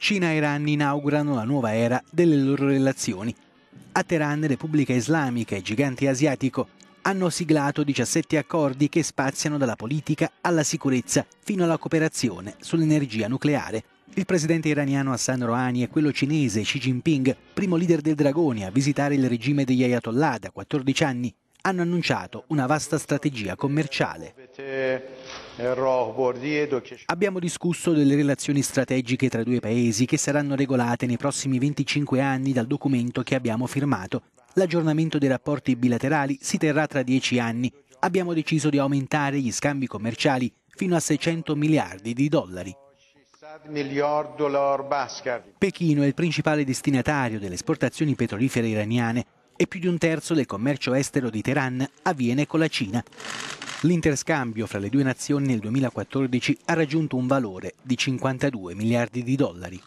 Cina e Iran inaugurano la nuova era delle loro relazioni. A Teheran, Repubblica Islamica e gigante asiatico hanno siglato 17 accordi che spaziano dalla politica alla sicurezza fino alla cooperazione sull'energia nucleare. Il presidente iraniano Hassan Rouhani e quello cinese Xi Jinping, primo leader del Dragone a visitare il regime degli Ayatollah da 14 anni, hanno annunciato una vasta strategia commerciale. Eh, abbiamo discusso delle relazioni strategiche tra i due paesi che saranno regolate nei prossimi 25 anni dal documento che abbiamo firmato. L'aggiornamento dei rapporti bilaterali si terrà tra dieci anni. Abbiamo deciso di aumentare gli scambi commerciali fino a 600 miliardi di dollari. Pechino è il principale destinatario delle esportazioni petrolifere iraniane e più di un terzo del commercio estero di Teheran avviene con la Cina. L'interscambio fra le due nazioni nel 2014 ha raggiunto un valore di 52 miliardi di dollari.